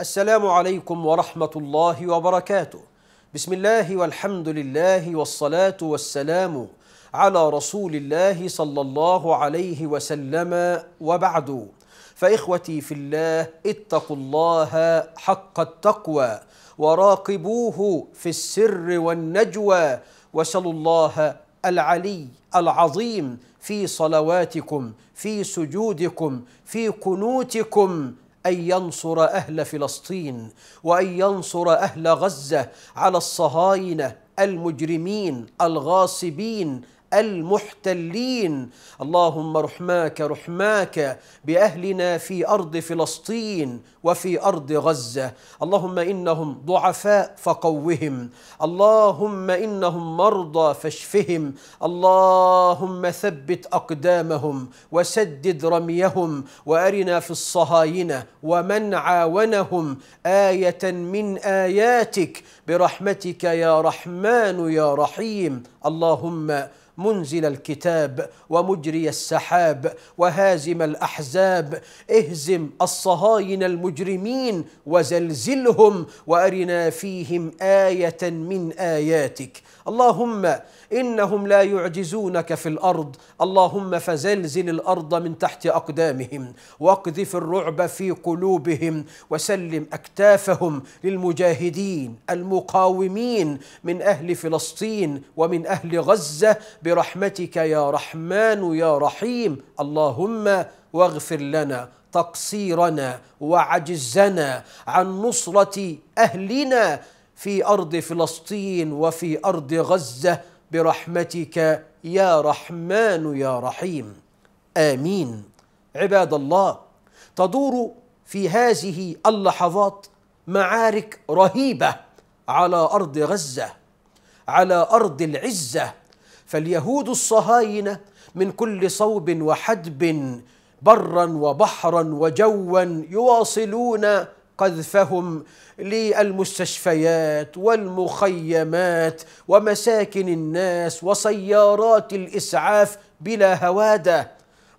السلام عليكم ورحمة الله وبركاته بسم الله والحمد لله والصلاة والسلام على رسول الله صلى الله عليه وسلم وبعد فإخوتي في الله اتقوا الله حق التقوى وراقبوه في السر والنجوى وسلوا الله العلي العظيم في صلواتكم في سجودكم في قنوتكم ان ينصر اهل فلسطين وان ينصر اهل غزه على الصهاينه المجرمين الغاصبين المحتلين اللهم رحماك رحماك باهلنا في ارض فلسطين وفي ارض غزه اللهم انهم ضعفاء فقوهم اللهم انهم مرضى فاشفهم اللهم ثبت اقدامهم وسدد رميهم وارنا في الصهاينه ومن عاونهم ايه من اياتك برحمتك يا رحمن يا رحيم اللهم منزل الكتاب ومجري السحاب وهازم الاحزاب اهزم الصهاينه المجرمين وزلزلهم وارنا فيهم ايه من اياتك اللهم انهم لا يعجزونك في الارض اللهم فزلزل الارض من تحت اقدامهم واقذف الرعب في قلوبهم وسلم اكتافهم للمجاهدين المقاومين من اهل فلسطين ومن اهل غزه برحمتك يا رحمن يا رحيم اللهم واغفر لنا تقصيرنا وعجزنا عن نصرة أهلنا في أرض فلسطين وفي أرض غزة برحمتك يا رحمن يا رحيم آمين عباد الله تدور في هذه اللحظات معارك رهيبة على أرض غزة على أرض العزة فاليهود الصهاينه من كل صوب وحدب برا وبحرا وجوا يواصلون قذفهم للمستشفيات والمخيمات ومساكن الناس وسيارات الاسعاف بلا هواده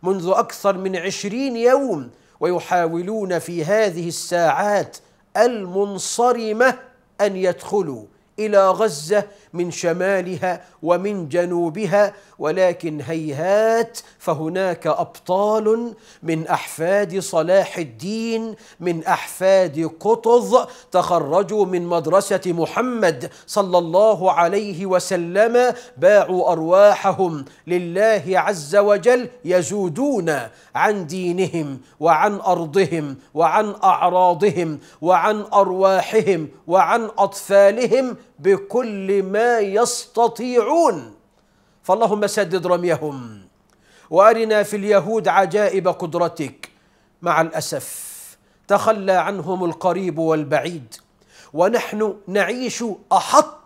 منذ اكثر من عشرين يوم ويحاولون في هذه الساعات المنصرمه ان يدخلوا الى غزه من شمالها ومن جنوبها ولكن هيهات فهناك ابطال من احفاد صلاح الدين من احفاد قطز تخرجوا من مدرسه محمد صلى الله عليه وسلم باعوا ارواحهم لله عز وجل يزودون عن دينهم وعن ارضهم وعن اعراضهم وعن ارواحهم وعن اطفالهم بكل ما يستطيعون فاللهم سدد رميهم وارنا في اليهود عجائب قدرتك مع الاسف تخلى عنهم القريب والبعيد ونحن نعيش احط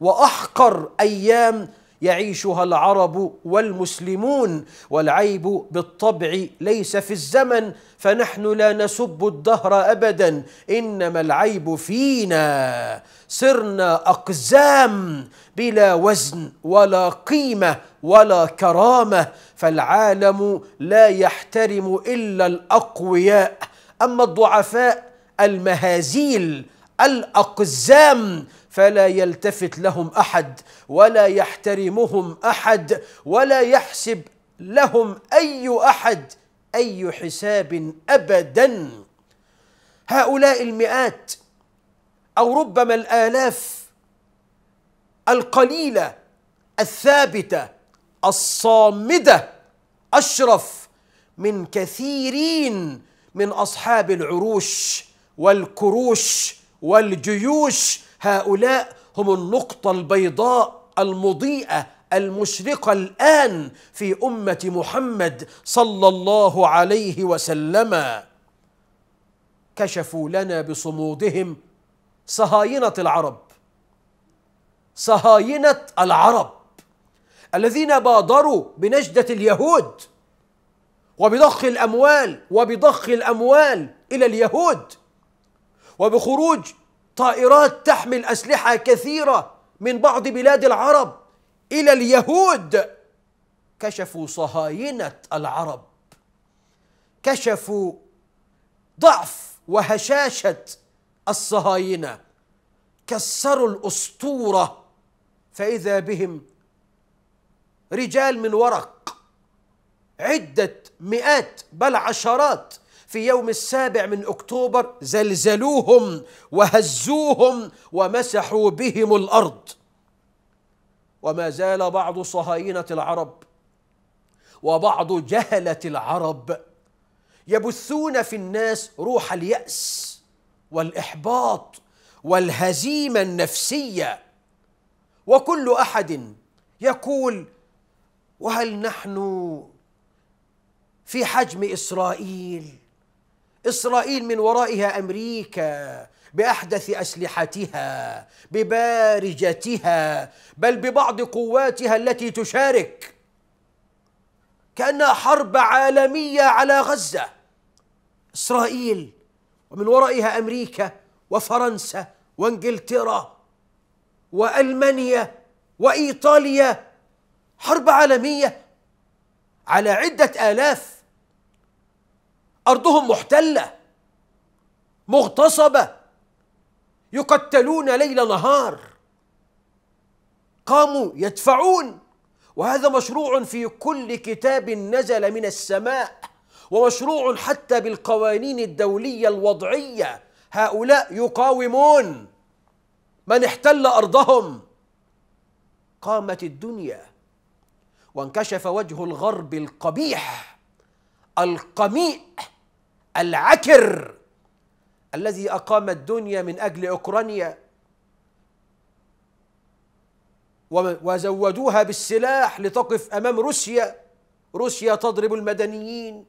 واحقر ايام يعيشها العرب والمسلمون والعيب بالطبع ليس في الزمن فنحن لا نسب الدهر ابدا انما العيب فينا صرنا اقزام بلا وزن ولا قيمه ولا كرامه فالعالم لا يحترم الا الاقوياء اما الضعفاء المهازيل الاقزام فلا يلتفت لهم احد ولا يحترمهم احد ولا يحسب لهم اي احد اي حساب ابدا هؤلاء المئات او ربما الالاف القليله الثابته الصامده اشرف من كثيرين من اصحاب العروش والكروش والجيوش هؤلاء هم النقطة البيضاء المضيئة المشرقة الآن في أمة محمد صلى الله عليه وسلم كشفوا لنا بصمودهم صهاينة العرب صهاينة العرب الذين بادروا بنجدة اليهود وبضخ الأموال وبضخ الأموال إلى اليهود وبخروج طائرات تحمل أسلحة كثيرة من بعض بلاد العرب إلى اليهود كشفوا صهاينة العرب كشفوا ضعف وهشاشة الصهاينة كسروا الأسطورة فإذا بهم رجال من ورق عدة مئات بل عشرات في يوم السابع من أكتوبر زلزلوهم وهزوهم ومسحوا بهم الأرض وما زال بعض صهاينة العرب وبعض جهلة العرب يبثون في الناس روح اليأس والإحباط والهزيمة النفسية وكل أحد يقول وهل نحن في حجم إسرائيل إسرائيل من ورائها أمريكا بأحدث أسلحتها ببارجتها بل ببعض قواتها التي تشارك كأنها حرب عالمية على غزة إسرائيل ومن ورائها أمريكا وفرنسا وانجلترا وألمانيا وإيطاليا حرب عالمية على عدة آلاف أرضهم محتلة مغتصبة يقتلون ليل نهار قاموا يدفعون وهذا مشروع في كل كتاب نزل من السماء ومشروع حتى بالقوانين الدولية الوضعية هؤلاء يقاومون من احتل أرضهم قامت الدنيا وانكشف وجه الغرب القبيح القميء العكر الذي أقام الدنيا من أجل أوكرانيا وزودوها بالسلاح لتقف أمام روسيا روسيا تضرب المدنيين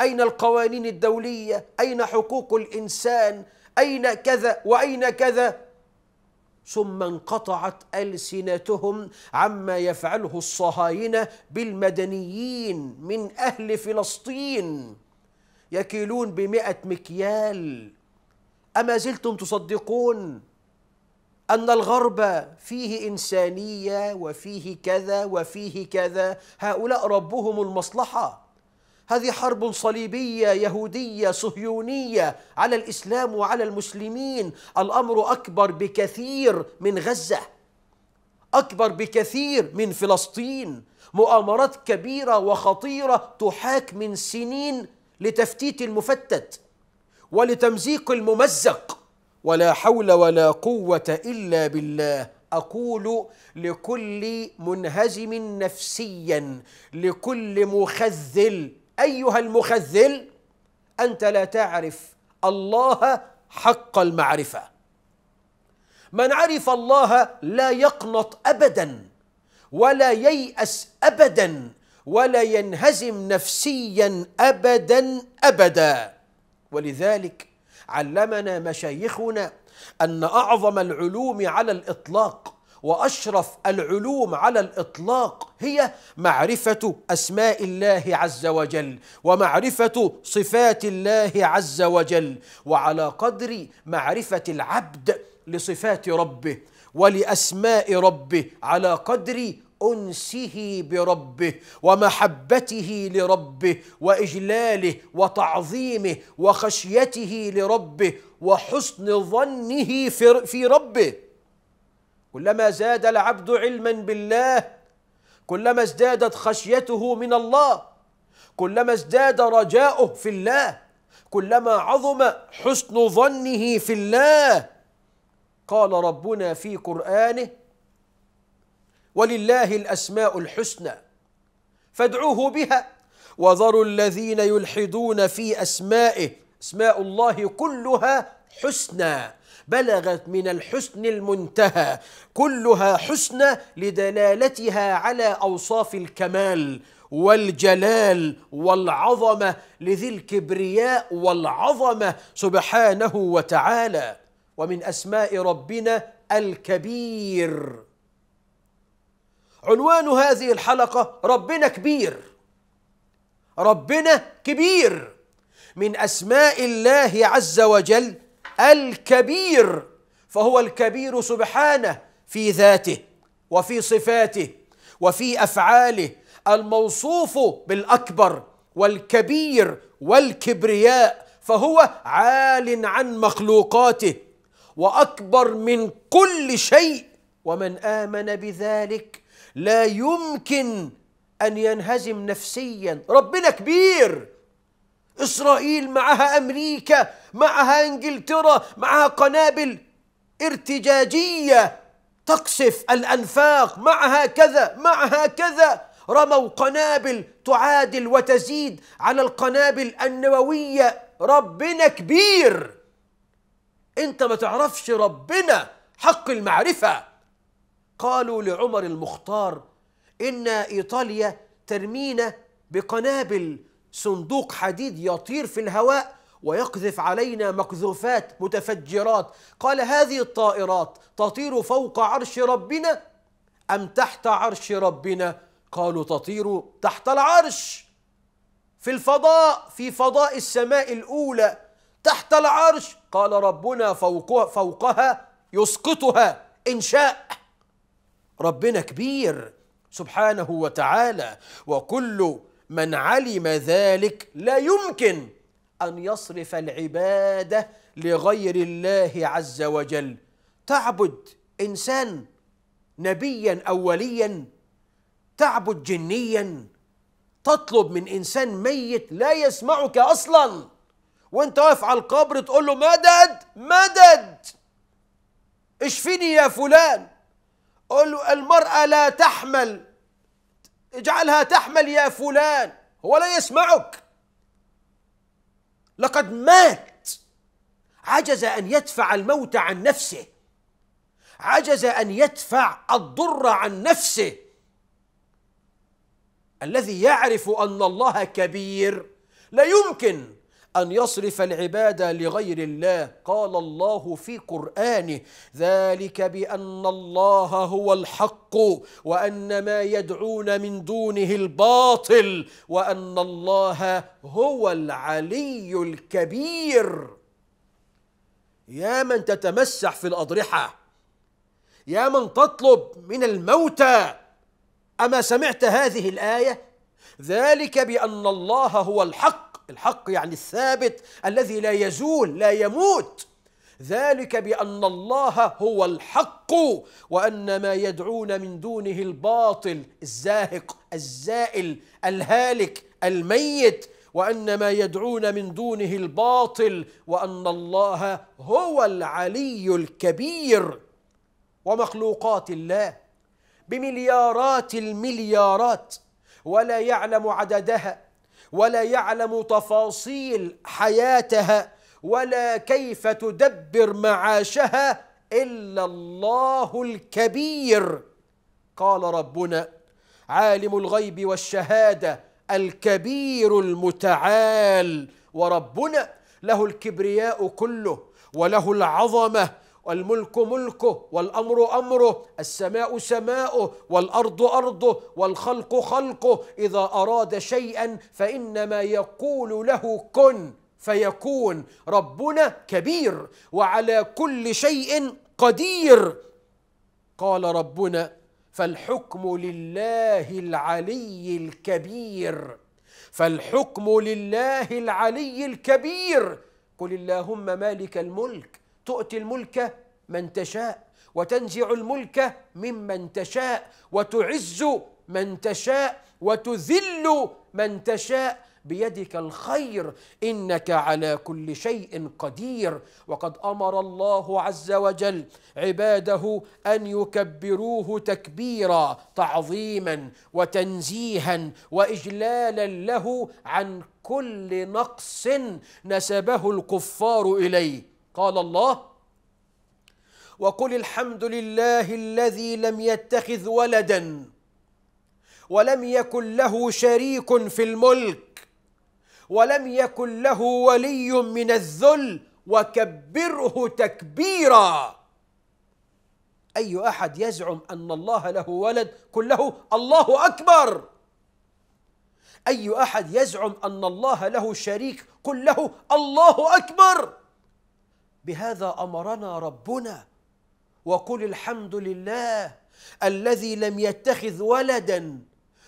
أين القوانين الدولية أين حقوق الإنسان أين كذا وأين كذا ثم انقطعت ألسنتهم عما يفعله الصهاينة بالمدنيين من أهل فلسطين يكيلون بمئة مكيال أما زلتم تصدقون أن الغرب فيه إنسانية وفيه كذا وفيه كذا هؤلاء ربهم المصلحة هذه حرب صليبية يهودية صهيونية على الإسلام وعلى المسلمين الأمر أكبر بكثير من غزة أكبر بكثير من فلسطين مؤامرات كبيرة وخطيرة تحاك من سنين لتفتيت المفتت ولتمزيق الممزق ولا حول ولا قوه الا بالله اقول لكل منهزم نفسيا لكل مخذل ايها المخذل انت لا تعرف الله حق المعرفه من عرف الله لا يقنط ابدا ولا يياس ابدا ولا ينهزم نفسيا ابدا ابدا ولذلك علمنا مشايخنا ان اعظم العلوم على الاطلاق واشرف العلوم على الاطلاق هي معرفه اسماء الله عز وجل ومعرفه صفات الله عز وجل وعلى قدر معرفه العبد لصفات ربه ولاسماء ربه على قدر انسه بربه ومحبته لربه واجلاله وتعظيمه وخشيته لربه وحسن ظنه في ربه كلما زاد العبد علما بالله كلما ازدادت خشيته من الله كلما ازداد رجاؤه في الله كلما عظم حسن ظنه في الله قال ربنا في قرانه ولله الاسماء الحسنى فادعوه بها وذروا الذين يلحدون في اسمائه اسماء الله كلها حسنى بلغت من الحسن المنتهى كلها حسنى لدلالتها على اوصاف الكمال والجلال والعظمه لذي الكبرياء والعظمه سبحانه وتعالى ومن اسماء ربنا الكبير عنوان هذه الحلقة ربنا كبير ربنا كبير من أسماء الله عز وجل الكبير فهو الكبير سبحانه في ذاته وفي صفاته وفي أفعاله الموصوف بالأكبر والكبير والكبرياء فهو عال عن مخلوقاته وأكبر من كل شيء ومن آمن بذلك لا يمكن أن ينهزم نفسيا ربنا كبير إسرائيل معها أمريكا معها إنجلترا معها قنابل ارتجاجية تقصف الأنفاق معها كذا معها كذا رموا قنابل تعادل وتزيد على القنابل النووية ربنا كبير أنت ما تعرفش ربنا حق المعرفة قالوا لعمر المختار إن إيطاليا ترمينا بقنابل صندوق حديد يطير في الهواء ويقذف علينا مقذوفات متفجرات قال هذه الطائرات تطير فوق عرش ربنا أم تحت عرش ربنا قالوا تطير تحت العرش في الفضاء في فضاء السماء الأولى تحت العرش قال ربنا فوقها, فوقها يسقطها إن شاء ربنا كبير سبحانه وتعالى وكل من علم ذلك لا يمكن ان يصرف العباده لغير الله عز وجل تعبد انسان نبيا او وليا تعبد جنيا تطلب من انسان ميت لا يسمعك اصلا وانت واقف على القبر تقول له مدد مدد اشفني يا فلان قل له المرأة لا تحمل اجعلها تحمل يا فلان هو لا يسمعك لقد مات عجز أن يدفع الموت عن نفسه عجز أن يدفع الضر عن نفسه الذي يعرف أن الله كبير لا يمكن أن يصرف العباد لغير الله قال الله في قرآنه ذلك بأن الله هو الحق وأن ما يدعون من دونه الباطل وأن الله هو العلي الكبير يا من تتمسح في الأضرحة يا من تطلب من الموتى أما سمعت هذه الآية ذلك بأن الله هو الحق الحق يعني الثابت الذي لا يزول لا يموت ذلك بان الله هو الحق وان ما يدعون من دونه الباطل الزاهق الزائل الهالك الميت وان ما يدعون من دونه الباطل وان الله هو العلي الكبير ومخلوقات الله بمليارات المليارات ولا يعلم عددها ولا يعلم تفاصيل حياتها ولا كيف تدبر معاشها الا الله الكبير قال ربنا عالم الغيب والشهاده الكبير المتعال وربنا له الكبرياء كله وله العظمه والملك ملكه والأمر أمره السماء سماؤه والأرض أرضه والخلق خلقه إذا أراد شيئا فإنما يقول له كن فيكون ربنا كبير وعلى كل شيء قدير قال ربنا فالحكم لله العلي الكبير فالحكم لله العلي الكبير قل اللهم مالك الملك تؤتي الملك من تشاء وتنزع الملك ممن تشاء وتعز من تشاء وتذل من تشاء بيدك الخير انك على كل شيء قدير وقد امر الله عز وجل عباده ان يكبروه تكبيرا تعظيما وتنزيها واجلالا له عن كل نقص نسبه الكفار اليه قال الله وقل الحمد لله الذي لم يتخذ ولدا ولم يكن له شريك في الملك ولم يكن له ولي من الذل وكبره تكبيرا اي احد يزعم ان الله له ولد قل له الله اكبر اي احد يزعم ان الله له شريك قل له الله اكبر بهذا امرنا ربنا وقل الحمد لله الذي لم يتخذ ولدا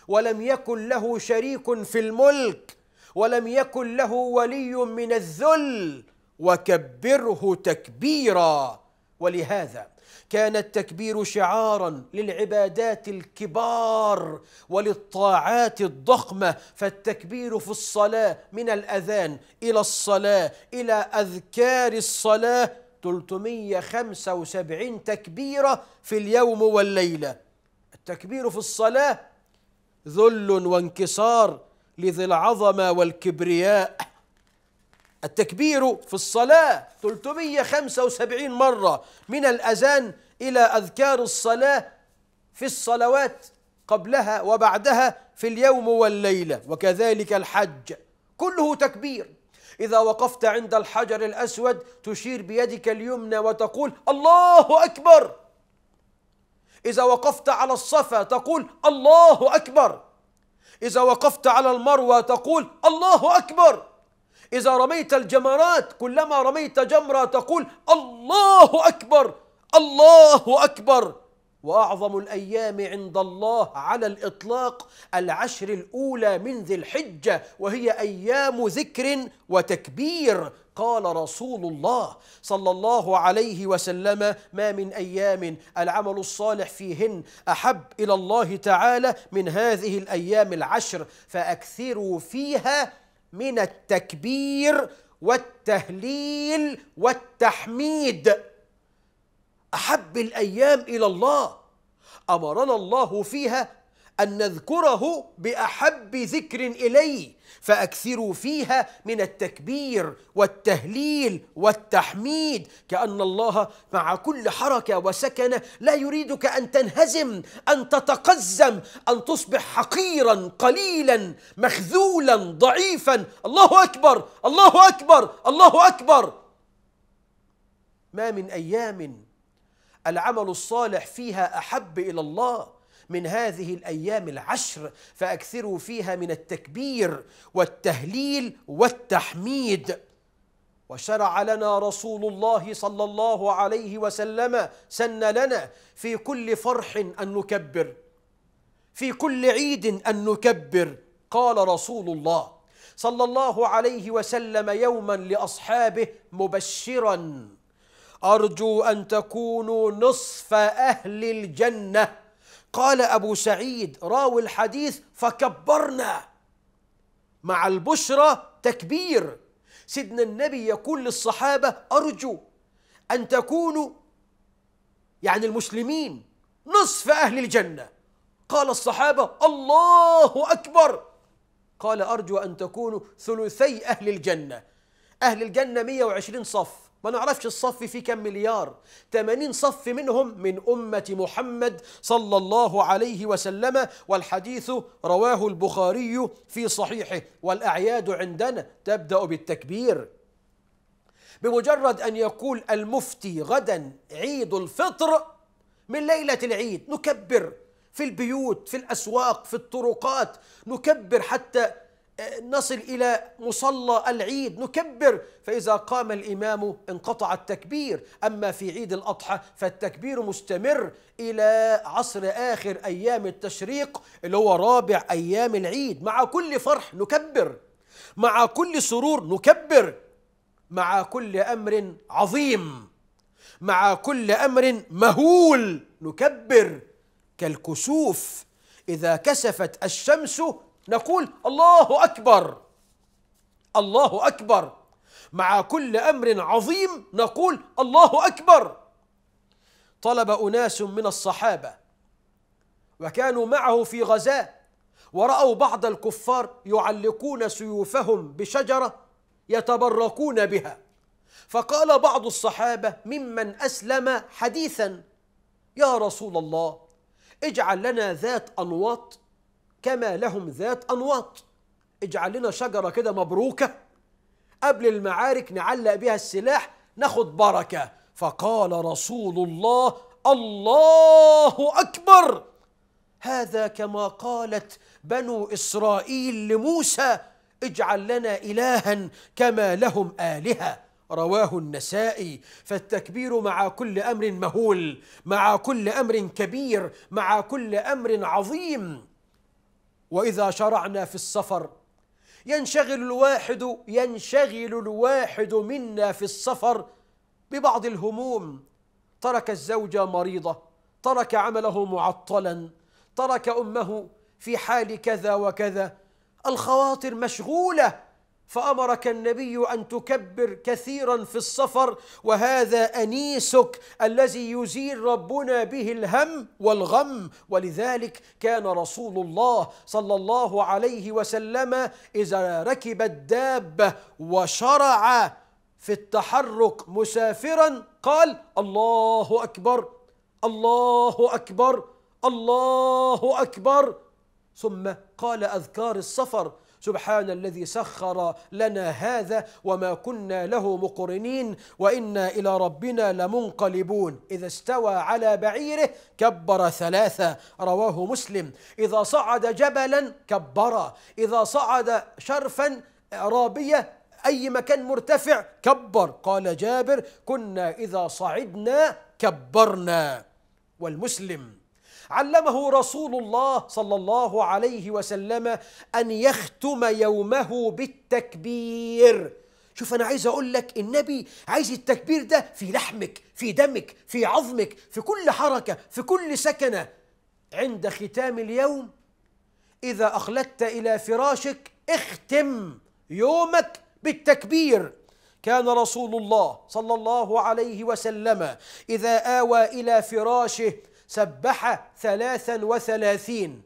ولم يكن له شريك في الملك ولم يكن له ولي من الذل وكبره تكبيرا ولهذا كان التكبير شعارا للعبادات الكبار وللطاعات الضخمه فالتكبير في الصلاه من الاذان الى الصلاه الى اذكار الصلاه 375 تكبيره في اليوم والليله التكبير في الصلاه ذل وانكسار لذي العظمه والكبرياء التكبير في الصلاة 375 مرة من الأذان إلى أذكار الصلاة في الصلوات قبلها وبعدها في اليوم والليلة وكذلك الحج كله تكبير إذا وقفت عند الحجر الأسود تشير بيدك اليمنى وتقول الله أكبر إذا وقفت على الصفا تقول الله أكبر إذا وقفت على المروة تقول الله أكبر إذا رميت الجمرات كلما رميت جمرة تقول الله أكبر الله أكبر وأعظم الأيام عند الله على الإطلاق العشر الأولى من ذي الحجة وهي أيام ذكر وتكبير قال رسول الله صلى الله عليه وسلم ما من ايام العمل الصالح فيهن احب الى الله تعالى من هذه الايام العشر فاكثروا فيها من التكبير والتهليل والتحميد احب الايام الى الله امرنا الله فيها أن نذكره بأحب ذكر إليه فأكثروا فيها من التكبير والتهليل والتحميد كأن الله مع كل حركة وسكنة لا يريدك أن تنهزم أن تتقزم أن تصبح حقيرا قليلا مخذولا ضعيفا الله أكبر الله أكبر الله أكبر ما من أيام العمل الصالح فيها أحب إلى الله من هذه الايام العشر فاكثروا فيها من التكبير والتهليل والتحميد وشرع لنا رسول الله صلى الله عليه وسلم سن لنا في كل فرح ان نكبر في كل عيد ان نكبر قال رسول الله صلى الله عليه وسلم يوما لاصحابه مبشرا ارجو ان تكونوا نصف اهل الجنه قال أبو سعيد راوي الحديث فكبرنا مع البشرى تكبير سيدنا النبي يقول للصحابة أرجو أن تكونوا يعني المسلمين نصف أهل الجنة قال الصحابة الله أكبر قال أرجو أن تكونوا ثلثي أهل الجنة أهل الجنة 120 صف ما نعرفش الصف فيه كم مليار 80 صف منهم من أمة محمد صلى الله عليه وسلم والحديث رواه البخاري في صحيحه والأعياد عندنا تبدأ بالتكبير بمجرد أن يقول المفتي غدا عيد الفطر من ليلة العيد نكبر في البيوت في الأسواق في الطرقات نكبر حتى نصل إلى مصلى العيد نكبر فإذا قام الإمام انقطع التكبير أما في عيد الأضحى فالتكبير مستمر إلى عصر آخر أيام التشريق اللي هو رابع أيام العيد مع كل فرح نكبر مع كل سرور نكبر مع كل أمر عظيم مع كل أمر مهول نكبر كالكسوف إذا كسفت الشمس نقول الله أكبر الله أكبر مع كل أمر عظيم نقول الله أكبر طلب أناس من الصحابة وكانوا معه في غزاه ورأوا بعض الكفار يعلقون سيوفهم بشجرة يتبركون بها فقال بعض الصحابة ممن أسلم حديثا يا رسول الله اجعل لنا ذات أنواط كما لهم ذات أنواط اجعل لنا شجرة كده مبروكة قبل المعارك نعلق بها السلاح ناخد بركة فقال رسول الله الله أكبر هذا كما قالت بنو إسرائيل لموسى اجعل لنا إلها كما لهم آلهة رواه النسائي فالتكبير مع كل امر مهول مع كل امر كبير مع كل امر عظيم وإذا شرعنا في السفر ينشغل الواحد ينشغل الواحد منا في السفر ببعض الهموم ترك الزوجة مريضة ترك عمله معطلا ترك أمه في حال كذا وكذا الخواطر مشغولة فامرك النبي ان تكبر كثيرا في السفر وهذا انيسك الذي يزيل ربنا به الهم والغم ولذلك كان رسول الله صلى الله عليه وسلم اذا ركب الدابه وشرع في التحرك مسافرا قال الله اكبر الله اكبر الله اكبر ثم قال أذكار السفر سبحان الذي سخر لنا هذا وما كنا له مقرنين وانا الى ربنا لمنقلبون اذا استوى على بعيره كبر ثلاثه رواه مسلم اذا صعد جبلا كبر اذا صعد شرفا رابيه اي مكان مرتفع كبر قال جابر كنا اذا صعدنا كبرنا والمسلم علمه رسول الله صلى الله عليه وسلم أن يختم يومه بالتكبير شوف أنا عايز أقول لك النبي عايز التكبير ده في لحمك في دمك في عظمك في كل حركة في كل سكنة عند ختام اليوم إذا أخلدت إلى فراشك اختم يومك بالتكبير كان رسول الله صلى الله عليه وسلم إذا آوى إلى فراشه سبح ثلاثا وثلاثين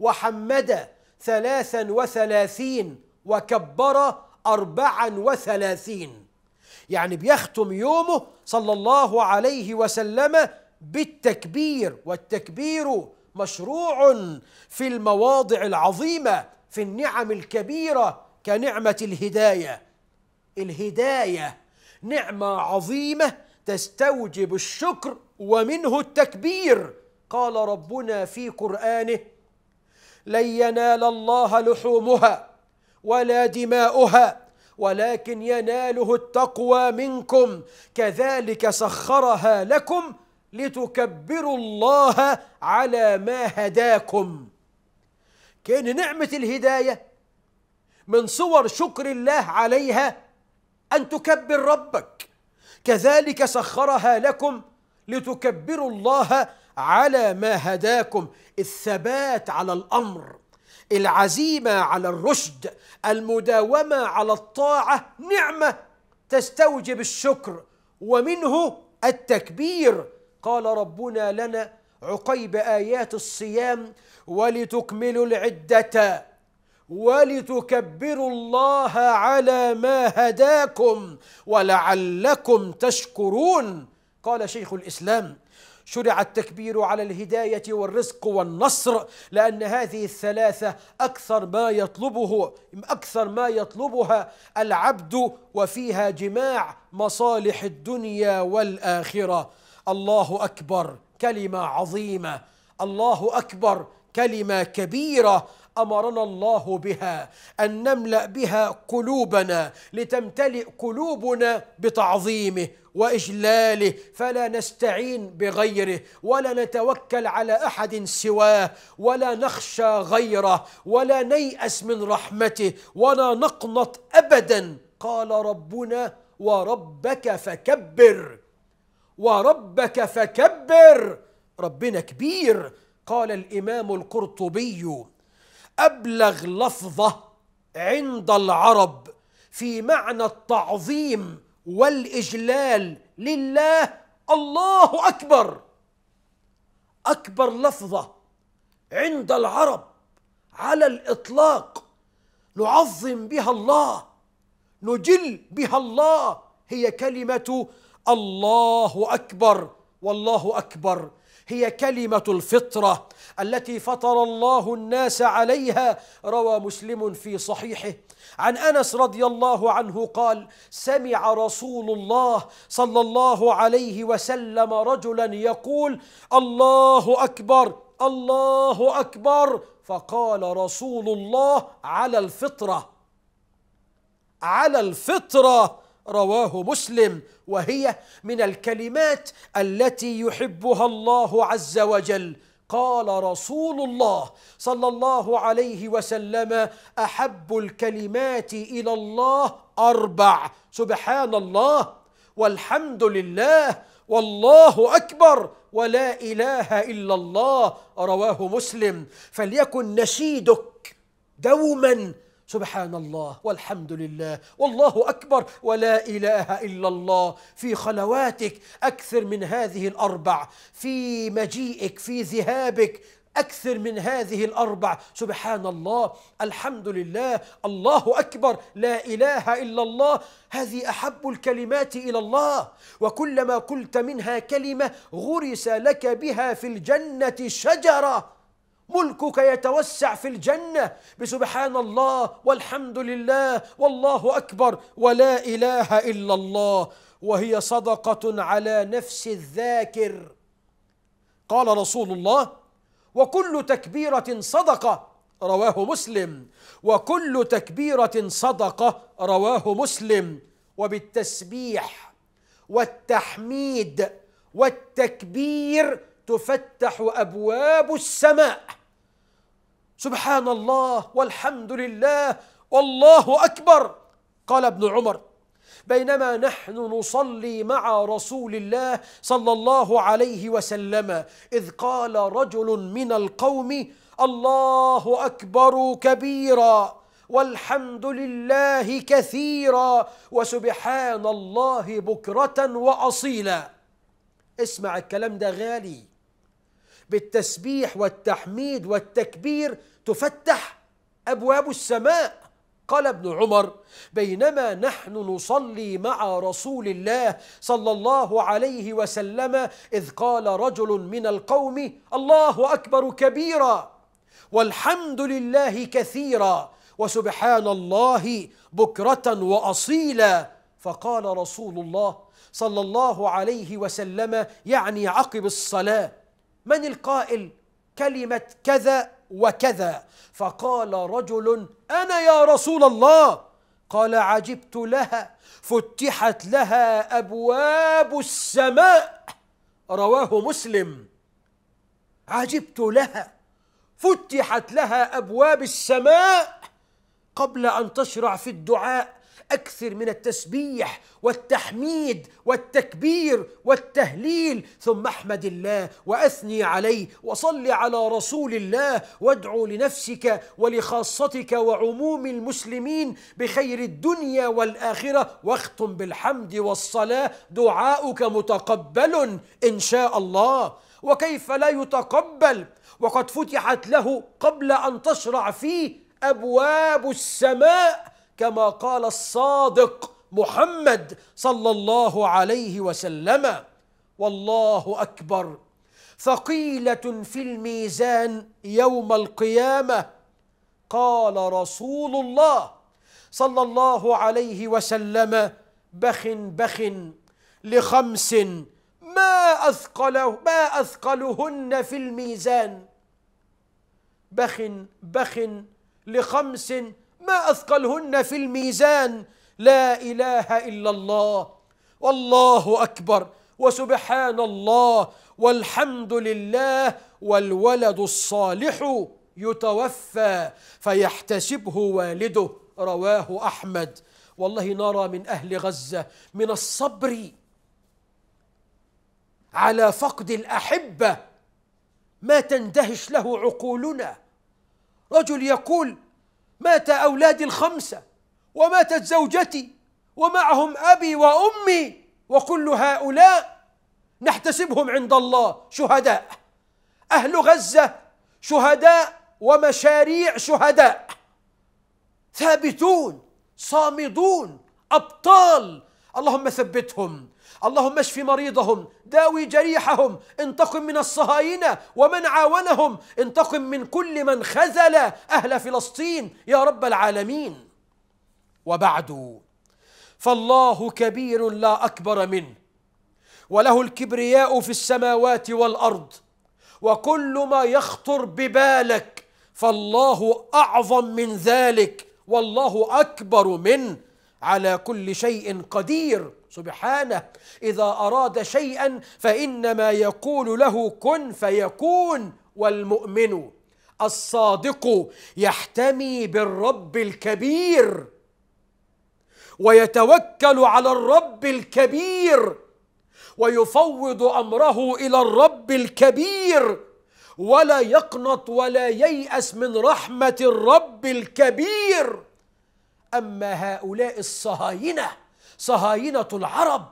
وحمد ثلاثا وثلاثين وكبر أربعا وثلاثين يعني بيختم يومه صلى الله عليه وسلم بالتكبير والتكبير مشروع في المواضع العظيمة في النعم الكبيرة كنعمة الهداية الهداية نعمة عظيمة تستوجب الشكر ومنه التكبير قال ربنا في قرانه لن ينال الله لحومها ولا دماؤها ولكن يناله التقوى منكم كذلك سخرها لكم لتكبروا الله على ما هداكم كان نعمة الهداية من صور شكر الله عليها أن تكبر ربك كذلك سخرها لكم لتكبروا الله على ما هداكم الثبات على الامر العزيمه على الرشد المداومه على الطاعه نعمه تستوجب الشكر ومنه التكبير قال ربنا لنا عقيب ايات الصيام ولتكملوا العده ولتكبروا الله على ما هداكم ولعلكم تشكرون قال شيخ الاسلام شرع التكبير على الهدايه والرزق والنصر لان هذه الثلاثه اكثر ما يطلبه اكثر ما يطلبها العبد وفيها جماع مصالح الدنيا والاخره الله اكبر كلمه عظيمه الله اكبر كلمه كبيره امرنا الله بها ان نملا بها قلوبنا لتمتلئ قلوبنا بتعظيمه واجلاله فلا نستعين بغيره ولا نتوكل على احد سواه ولا نخشى غيره ولا نياس من رحمته ولا نقنط ابدا قال ربنا وربك فكبر وربك فكبر ربنا كبير قال الامام القرطبي ابلغ لفظه عند العرب في معنى التعظيم والاجلال لله الله اكبر اكبر لفظه عند العرب على الاطلاق نعظم بها الله نجل بها الله هي كلمه الله اكبر والله اكبر هي كلمه الفطره التي فطر الله الناس عليها روى مسلم في صحيحه عن انس رضي الله عنه قال سمع رسول الله صلى الله عليه وسلم رجلا يقول الله اكبر الله اكبر فقال رسول الله على الفطره على الفطره رواه مسلم وهي من الكلمات التي يحبها الله عز وجل قال رسول الله صلى الله عليه وسلم احب الكلمات الى الله اربع سبحان الله والحمد لله والله اكبر ولا اله الا الله رواه مسلم فليكن نشيدك دوما سبحان الله والحمد لله والله اكبر ولا اله الا الله في خلواتك اكثر من هذه الاربع في مجيئك في ذهابك أكثر من هذه الأربع سبحان الله الحمد لله الله أكبر لا إله إلا الله هذه أحب الكلمات إلى الله وكلما قلت منها كلمة غرس لك بها في الجنة شجرة ملكك يتوسع في الجنة بسبحان الله والحمد لله والله أكبر ولا إله إلا الله وهي صدقة على نفس الذاكر قال رسول الله وكل تكبيرة صدقة رواه مسلم وكل تكبيرة صدقة رواه مسلم وبالتسبيح والتحميد والتكبير تفتح أبواب السماء سبحان الله والحمد لله والله أكبر قال ابن عمر بينما نحن نصلي مع رسول الله صلى الله عليه وسلم إذ قال رجل من القوم الله أكبر كبيرا والحمد لله كثيرا وسبحان الله بكرة وأصيلا اسمع الكلام ده غالي بالتسبيح والتحميد والتكبير تفتح ابواب السماء قال ابن عمر بينما نحن نصلي مع رسول الله صلى الله عليه وسلم اذ قال رجل من القوم الله اكبر كبيرا والحمد لله كثيرا وسبحان الله بكره واصيلا فقال رسول الله صلى الله عليه وسلم يعني عقب الصلاه من القائل كلمة كذا وكذا فقال رجل أنا يا رسول الله قال عجبت لها فتحت لها أبواب السماء رواه مسلم عجبت لها فتحت لها أبواب السماء قبل أن تشرع في الدعاء أكثر من التسبيح والتحميد والتكبير والتهليل ثم احمد الله وأثني عليه وصل على رسول الله وادعو لنفسك ولخاصتك وعموم المسلمين بخير الدنيا والآخرة واختم بالحمد والصلاة دعاؤك متقبل إن شاء الله وكيف لا يتقبل وقد فتحت له قبل أن تشرع فيه أبواب السماء كما قال الصادق محمد صلى الله عليه وسلم والله اكبر ثقيله في الميزان يوم القيامه قال رسول الله صلى الله عليه وسلم بخ بخ لخمس ما أثقله ما أثقلهن في الميزان بخ بخ لخمس ما أثقلهن في الميزان لا إله إلا الله والله أكبر وسبحان الله والحمد لله والولد الصالح يتوفى فيحتسبه والده رواه أحمد والله نرى من أهل غزة من الصبر على فقد الأحبة ما تندهش له عقولنا رجل يقول مات أولادي الخمسة وماتت زوجتي ومعهم أبي وأمي وكل هؤلاء نحتسبهم عند الله شهداء أهل غزة شهداء ومشاريع شهداء ثابتون صامدون أبطال اللهم ثبتهم اللهم اشف مريضهم داوي جريحهم انتقم من الصهاينة ومن عاونهم انتقم من كل من خذل أهل فلسطين يا رب العالمين وبعد فالله كبير لا أكبر منه وله الكبرياء في السماوات والأرض وكل ما يخطر ببالك فالله أعظم من ذلك والله أكبر منه على كل شيء قدير سبحانه إذا أراد شيئا فإنما يقول له كن فيكون والمؤمن الصادق يحتمي بالرب الكبير ويتوكل على الرب الكبير ويفوض امره الى الرب الكبير ولا يقنط ولا يياس من رحمه الرب الكبير اما هؤلاء الصهاينه صهاينة العرب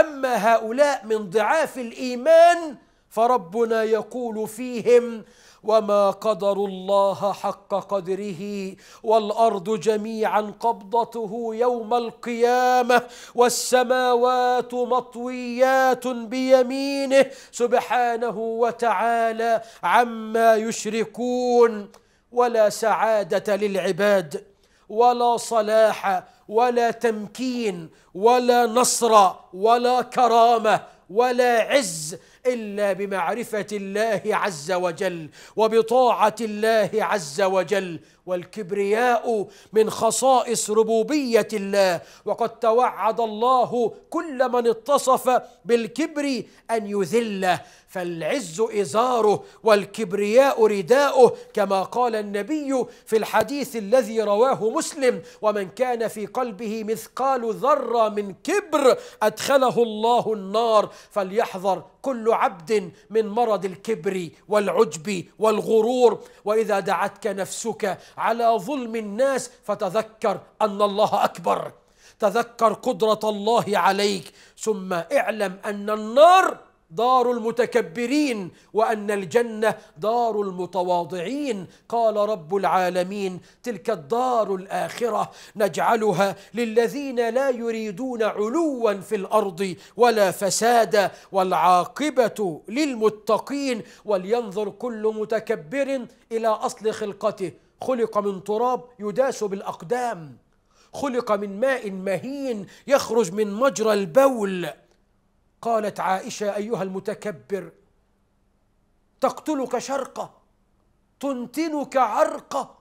أما هؤلاء من ضعاف الإيمان فربنا يقول فيهم وما قدر الله حق قدره والارض جميعا قبضته يوم القيامه والسماوات مطويات بيمينه سبحانه وتعالى عما يشركون ولا سعاده للعباد ولا صلاح ولا تمكين ولا نصر ولا كرامه ولا عز إلا بمعرفة الله عز وجل وبطاعة الله عز وجل والكبرياء من خصائص ربوبية الله وقد توعد الله كل من اتصف بالكبر أن يذله فالعز إزاره والكبرياء رداؤه كما قال النبي في الحديث الذي رواه مسلم ومن كان في قلبه مثقال ذرة من كبر أدخله الله النار فليحذر كل عبد من مرض الكبر والعجب والغرور واذا دعتك نفسك على ظلم الناس فتذكر ان الله اكبر تذكر قدره الله عليك ثم اعلم ان النار دار المتكبرين وان الجنه دار المتواضعين قال رب العالمين تلك الدار الاخره نجعلها للذين لا يريدون علوا في الارض ولا فسادا والعاقبه للمتقين ولينظر كل متكبر الى اصل خلقته خلق من تراب يداس بالاقدام خلق من ماء مهين يخرج من مجرى البول قالت عائشه ايها المتكبر تقتلك شرقه تنتنك عرقه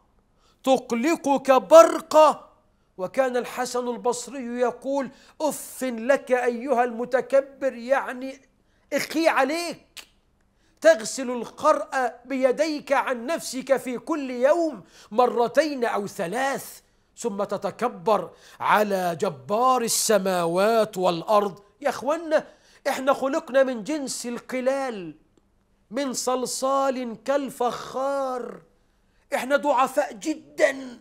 تقلقك برقه وكان الحسن البصري يقول اف لك ايها المتكبر يعني اخي عليك تغسل القرأ بيديك عن نفسك في كل يوم مرتين أو ثلاث ثم تتكبر على جبار السماوات والأرض يا أخوانا احنا خلقنا من جنس القلال من صلصال كالفخار احنا ضعفاء جدا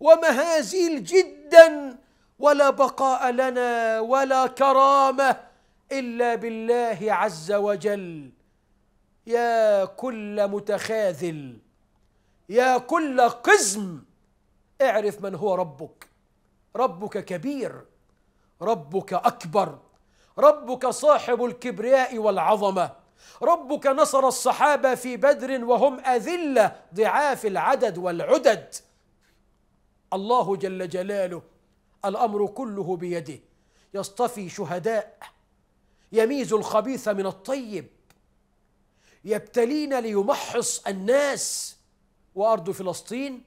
ومهازيل جدا ولا بقاء لنا ولا كرامه الا بالله عز وجل يا كل متخاذل يا كل قزم اعرف من هو ربك ربك كبير ربك اكبر ربك صاحب الكبرياء والعظمه ربك نصر الصحابه في بدر وهم اذله ضعاف العدد والعدد الله جل جلاله الامر كله بيده يصطفي شهداء يميز الخبيث من الطيب يبتلينا ليمحص الناس وارض فلسطين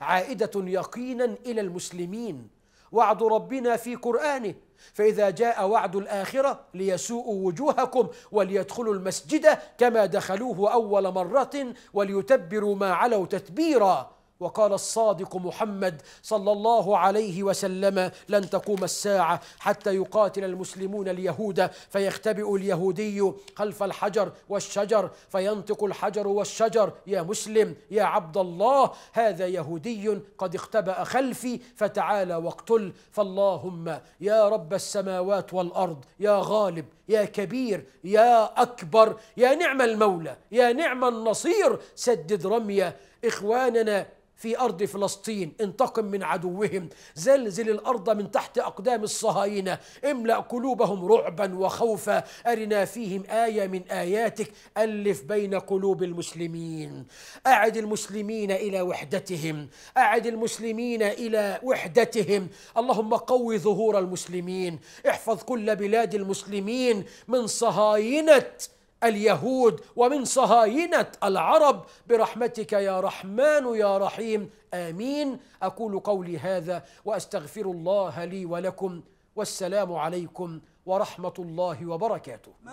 عائده يقينا الى المسلمين وعد ربنا في قرانه فإذا جاء وعد الآخرة ليسوءوا وجوهكم وليدخلوا المسجد كما دخلوه أول مرة وليتبروا ما علوا تتبيرا وقال الصادق محمد صلى الله عليه وسلم لن تقوم الساعه حتى يقاتل المسلمون اليهود فيختبئ اليهودي خلف الحجر والشجر فينطق الحجر والشجر يا مسلم يا عبد الله هذا يهودي قد اختبأ خلفي فتعال واقتل فاللهم يا رب السماوات والارض يا غالب يا كبير يا اكبر يا نعم المولى يا نعم النصير سدد رميه إخواننا في أرض فلسطين انتقم من عدوهم زلزل الأرض من تحت أقدام الصهاينة املأ قلوبهم رعبا وخوفا أرنا فيهم آية من آياتك ألف بين قلوب المسلمين أعد المسلمين إلى وحدتهم أعد المسلمين إلى وحدتهم اللهم قوي ظهور المسلمين احفظ كل بلاد المسلمين من صهاينة اليهود ومن صهاينة العرب برحمتك يا رحمن يا رحيم آمين أقول قولي هذا وأستغفر الله لي ولكم والسلام عليكم ورحمة الله وبركاته